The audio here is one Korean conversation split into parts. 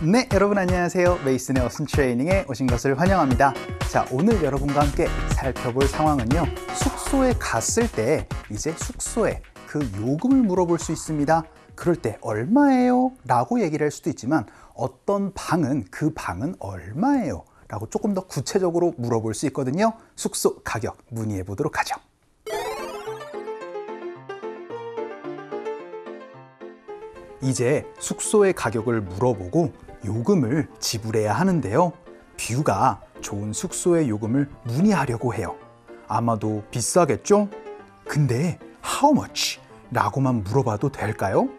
네 여러분 안녕하세요 메이슨의 어슨 트레이닝에 오신 것을 환영합니다 자 오늘 여러분과 함께 살펴볼 상황은요 숙소에 갔을 때 이제 숙소에 그 요금을 물어볼 수 있습니다 그럴 때 얼마예요? 라고 얘기를 할 수도 있지만 어떤 방은 그 방은 얼마예요? 라고 조금 더 구체적으로 물어볼 수 있거든요 숙소 가격 문의해 보도록 하죠 이제 숙소의 가격을 물어보고 요금을 지불해야 하는데요. 뷰가 좋은 숙소의 요금을 문의하려고 해요. 아마도 비싸겠죠? 근데 how much? 라고만 물어봐도 될까요?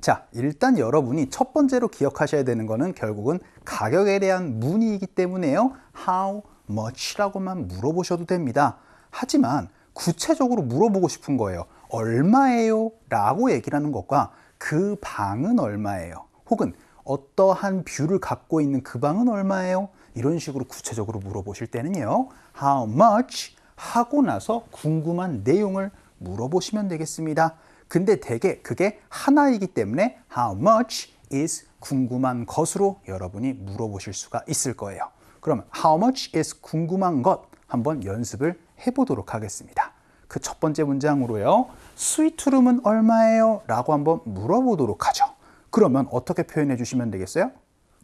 자, 일단 여러분이 첫 번째로 기억하셔야 되는 것은 결국은 가격에 대한 문의이기 때문에요. how much라고만 물어보셔도 됩니다. 하지만 구체적으로 물어보고 싶은 거예요. 얼마예요? 라고 얘기 하는 것과 그 방은 얼마예요? 혹은 어떠한 뷰를 갖고 있는 그 방은 얼마예요? 이런 식으로 구체적으로 물어보실 때는요. How much? 하고 나서 궁금한 내용을 물어보시면 되겠습니다. 근데 대개 그게 하나이기 때문에 how much is 궁금한 것으로 여러분이 물어보실 수가 있을 거예요. 그럼 how much is 궁금한 것 한번 연습을 해보도록 하겠습니다. 그 첫 번째 문장으로요. 스위트룸은 얼마예요? 라고 한번 물어보도록 하죠. 그러면 어떻게 표현해 주시면 되겠어요?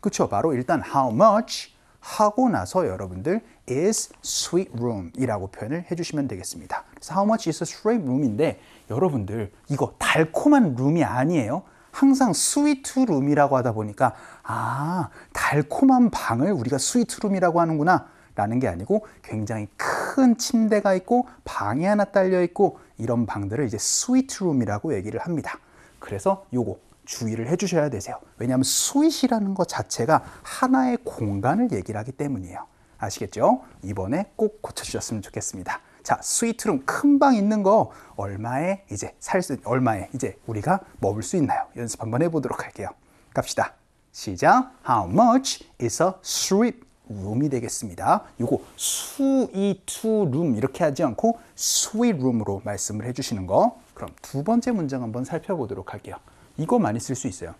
그쵸? 바로 일단 how much 하고 나서 여러분들 is s u i t room 이라고 표현을 해주시면 되겠습니다. 그래서 how much is a s u i t room인데 여러분들 이거 달콤한 룸이 아니에요. 항상 스위트 룸이라고 하다 보니까 아 달콤한 방을 우리가 스위트 룸이라고 하는구나 라는 게 아니고 굉장히 큰 침대가 있고 방이 하나 딸려 있고 이런 방들을 이제 스위트 룸이라고 얘기를 합니다. 그래서 요거 주의를 해주셔야 되세요. 왜냐하면 수윗이라는 것 자체가 하나의 공간을 얘기를 하기 때문이에요. 아시겠죠? 이번에 꼭 고쳐주셨으면 좋겠습니다. 자, 스위트룸 큰 방 있는 거 얼마에 이제 살 수, 얼마에 이제 우리가 먹을 수 있나요? 연습 한번 해보도록 할게요. 갑시다. 시작. How much is a suite room이 되겠습니다. 이거 수이투 룸 이렇게 하지 않고 스윗 룸으로 말씀을 해주시는 거. 그럼 두 번째 문장 한번 살펴보도록 할게요. 이거 많이 쓸 수 있어요.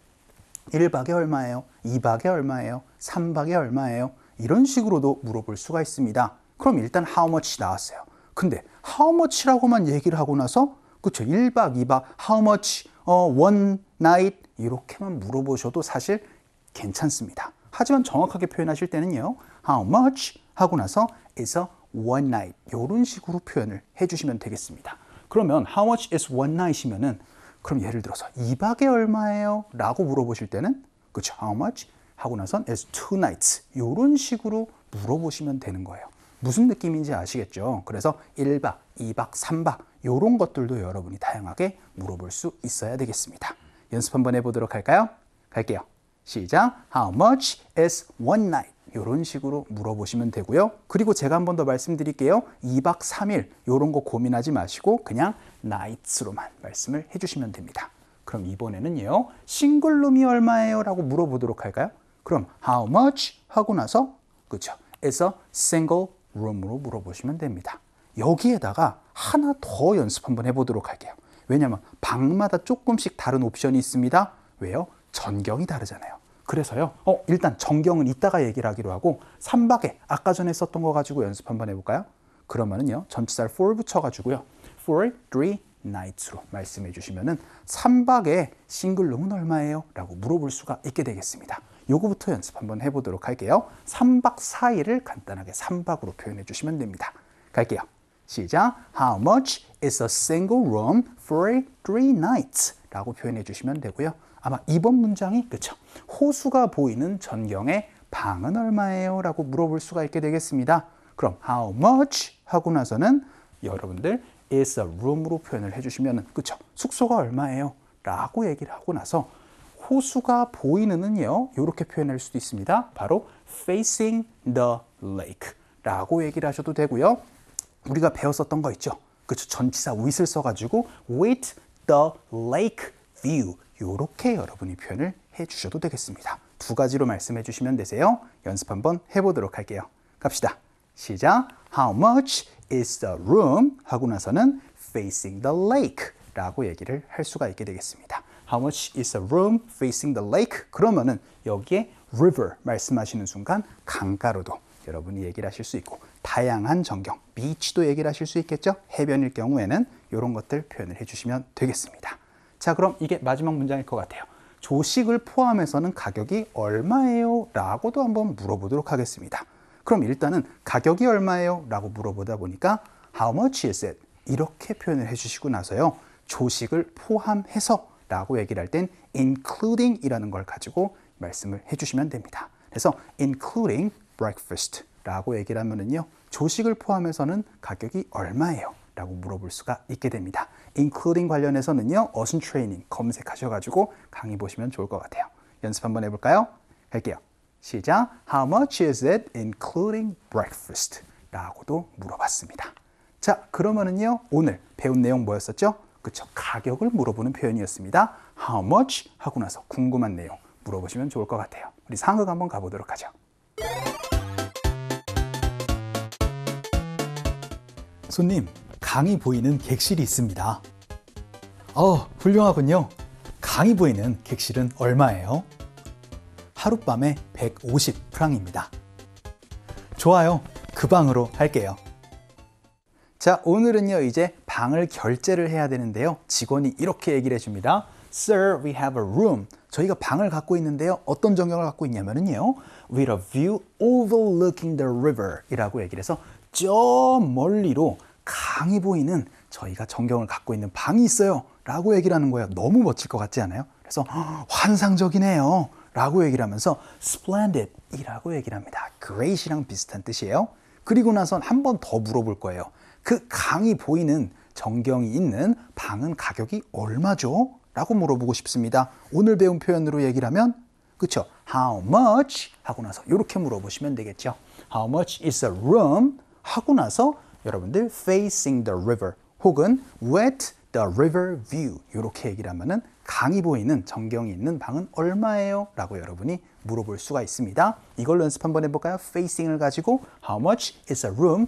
1박에 얼마예요? 2박에 얼마예요? 3박에 얼마예요? 이런 식으로도 물어볼 수가 있습니다. 그럼 일단 how much 나왔어요. 근데 how much라고만 얘기를 하고 나서 그쵸 1박 2박 how much 어, one night 이렇게만 물어보셔도 사실 괜찮습니다. 하지만 정확하게 표현하실 때는요. how much 하고 나서 is a one night 이런 식으로 표현을 해 주시면 되겠습니다. 그러면 how much is one night이면은 그럼 예를 들어서 2박에 얼마예요? 라고 물어보실 때는 그쵸, how much? 하고 나선 as two nights 이런 식으로 물어보시면 되는 거예요. 무슨 느낌인지 아시겠죠? 그래서 1박, 2박, 3박 이런 것들도 여러분이 다양하게 물어볼 수 있어야 되겠습니다. 연습 한번 해보도록 할까요? 갈게요. 시작. How much is one night? 이런 식으로 물어보시면 되고요. 그리고 제가 한 번 더 말씀드릴게요. 2박 3일 이런 거 고민하지 마시고 그냥 나이츠로만 말씀을 해주시면 됩니다. 그럼 이번에는요. 싱글룸이 얼마예요? 라고 물어보도록 할까요? 그럼 how much 하고 나서 그쵸 에서 single room으로 물어보시면 됩니다. 여기에다가 하나 더 연습 한번 해보도록 할게요. 왜냐면 방마다 조금씩 다른 옵션이 있습니다. 왜요? 전경이 다르잖아요. 그래서요. 어, 일단 정경은 이따가 얘기를 하기로 하고 3박에 아까 전에 썼던 거 가지고 연습 한번 해볼까요? 그러면은요. 전치사를 for 붙여가지고요. for three nights로 말씀해 주시면은 3박에 싱글룸은 얼마예요? 라고 물어볼 수가 있게 되겠습니다. 요거부터 연습 한번 해보도록 할게요. 3박 4일을 간단하게 3박으로 표현해 주시면 됩니다. 갈게요. 시작. How much is a single room for three nights? 라고 표현해 주시면 되고요. 아마 이번 문장이 그쵸 호수가 보이는 전경의 방은 얼마예요? 라고 물어볼 수가 있게 되겠습니다. 그럼 how much 하고 나서는 여러분들 is a room으로 표현을 해주시면 그쵸 숙소가 얼마예요? 라고 얘기를 하고 나서 호수가 보이는은요 이렇게 표현할 수도 있습니다. 바로 facing the lake 라고 얘기를 하셔도 되고요. 우리가 배웠었던 거 있죠. 그쵸 전치사 w i t h 을 써가지고 with the lake view 이렇게 여러분이 표현을 해주셔도 되겠습니다. 두 가지로 말씀해 주시면 되세요. 연습 한번 해보도록 할게요. 갑시다. 시작. How much is the room? 하고 나서는 facing the lake 라고 얘기를 할 수가 있게 되겠습니다. How much is the room facing the lake? 그러면은 여기에 river 말씀하시는 순간 강가로도 여러분이 얘기를 하실 수 있고 다양한 전경, 비치도 얘기를 하실 수 있겠죠? 해변일 경우에는 이런 것들 표현을 해주시면 되겠습니다. 자, 그럼 이게 마지막 문장일 것 같아요. 조식을 포함해서는 가격이 얼마예요? 라고도 한번 물어보도록 하겠습니다. 그럼 일단은 가격이 얼마예요? 라고 물어보다 보니까 How much is it? 이렇게 표현을 해주시고 나서요. 조식을 포함해서 라고 얘기를 할 땐 including 이라는 걸 가지고 말씀을 해주시면 됩니다. 그래서 including breakfast 라고 얘기를 하면은요. 조식을 포함해서는 가격이 얼마예요? 라고 물어볼 수가 있게 됩니다. including 관련해서는요, 어순 트레이닝 검색하셔가지고 강의 보시면 좋을 것 같아요. 연습 한번 해볼까요? 할게요. 시작. How much is it including breakfast? 라고도 물어봤습니다. 자, 그러면은요, 오늘 배운 내용 뭐였었죠? 그쵸. 가격을 물어보는 표현이었습니다. How much? 하고 나서 궁금한 내용 물어보시면 좋을 것 같아요. 우리 상극 한번 가보도록 하죠. 손님, 강이 보이는 객실이 있습니다. 어, 훌륭하군요. 강이 보이는 객실은 얼마예요? 하룻밤에 150프랑입니다. 좋아요. 그 방으로 할게요. 자, 오늘은요, 이제 방을 결제를 해야 되는데요. 직원이 이렇게 얘기를 해줍니다. Sir, we have a room. 저희가 방을 갖고 있는데요. 어떤 전경을 갖고 있냐면요. With a view overlooking the river 이라고 얘기를 해서 저 멀리로 강해 보이는 저희가 전경을 갖고 있는 방이 있어요 라고 얘기를 하는 거예요 너무 멋질 것 같지 않아요? 그래서 환상적이네요 라고 얘기를 하면서 splendid 이라고 얘기를 합니다 great이랑 비슷한 뜻이에요 그리고 나선 한 번 더 물어볼 거예요 그 강이 보이는 전경이 있는 방은 가격이 얼마죠? 라고 물어보고 싶습니다 오늘 배운 표현으로 얘기를 하면 그쵸? How much? 하고 나서 이렇게 물어보시면 되겠죠 How much is a room? 하고 나서 여러분들 facing the river 혹은 wet the river view 이렇게 얘기를 하면은 강이 보이는 전경이 있는 방은 얼마예요? 라고 여러분이 물어볼 수가 있습니다. 이걸 연습 한번 해볼까요? facing을 가지고 how much is a room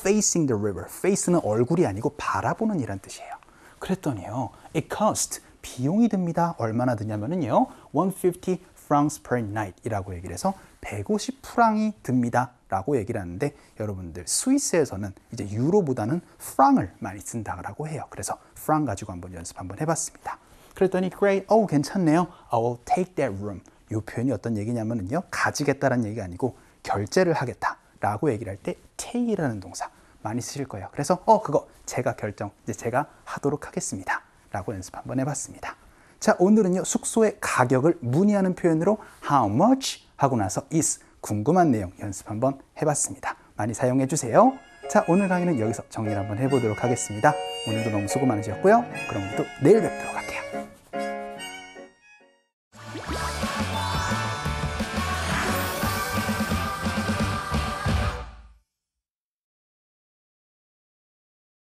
facing the river. face는 얼굴이 아니고 바라보는 이란 뜻이에요. 그랬더니요. it cost 비용이 듭니다. 얼마나 드냐면은요. 150 francs per night 이라고 얘기를 해서 150 프랑이 듭니다. 라고 얘기를 하는데 여러분들 스위스에서는 이제 유로보다는 프랑을 많이 쓴다고 해요. 그래서 프랑 가지고 한번 연습 한번 해봤습니다. 그랬더니 great, 어 괜찮네요. I will take that room. 이 표현이 어떤 얘기냐면요. 가지겠다라는 얘기가 아니고 결제를 하겠다 라고 얘기를 할 때 take이라는 동사 많이 쓰실 거예요. 그래서 어 그거 제가 결정, 이제 제가 하도록 하겠습니다. 라고 연습 한번 해봤습니다. 자 오늘은요 숙소의 가격을 문의하는 표현으로 how much 하고 나서 is 궁금한 내용 연습 한번 해봤습니다. 많이 사용해 주세요. 자, 오늘 강의는 여기서 정리를 한번 해보도록 하겠습니다. 오늘도 너무 수고 많으셨고요. 그럼 또 내일 뵙도록 할게요.